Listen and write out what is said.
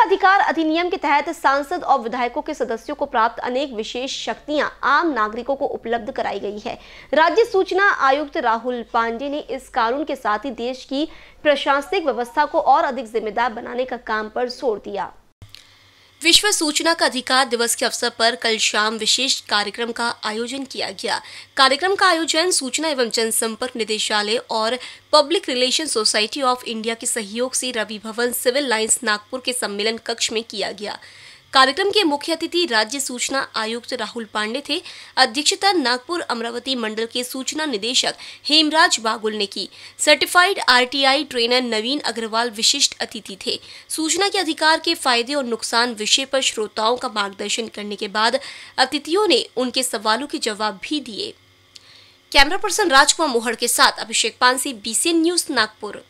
अधिकार अधिनियम के तहत सांसद और विधायकों के सदस्यों को प्राप्त अनेक विशेष शक्तियां आम नागरिकों को उपलब्ध कराई गई है राज्य सूचना आयुक्त राहुल पांडे ने इस कानून के साथ ही देश की प्रशासनिक व्यवस्था को और अधिक जिम्मेदार बनाने का काम पर जोर दिया विश्व सूचना का अधिकार दिवस के अवसर पर कल शाम विशेष कार्यक्रम का आयोजन किया गया कार्यक्रम का आयोजन सूचना एवं जनसंपर्क निदेशालय और public relation society of India के सहयोग से रवि भवन सिविल लाइंस नागपुर के सम्मेलन कक्ष में किया गया कार्यक्रम के मुख्य अतिथि राज्य सूचना आयुक्त राहुल पांडे थे अध्यक्षता नागपुर अमरावती मंडल के सूचना निदेशक हेमराज बागुल ने की certified RTI trainer Naveen Agarwal विशिष्ट अतिथि थे सूचना के अधिकार के फायदे और नुकसान विषय पर श्रोताओं का मार्गदर्शन करने के बाद अतिथियों ने उनके सवालों के जवाब भी दिए कैमरा पर्सन राजकुमार मोहड़ के साथ अभिषेक पानसी बीसीएन न्यूज नागपुर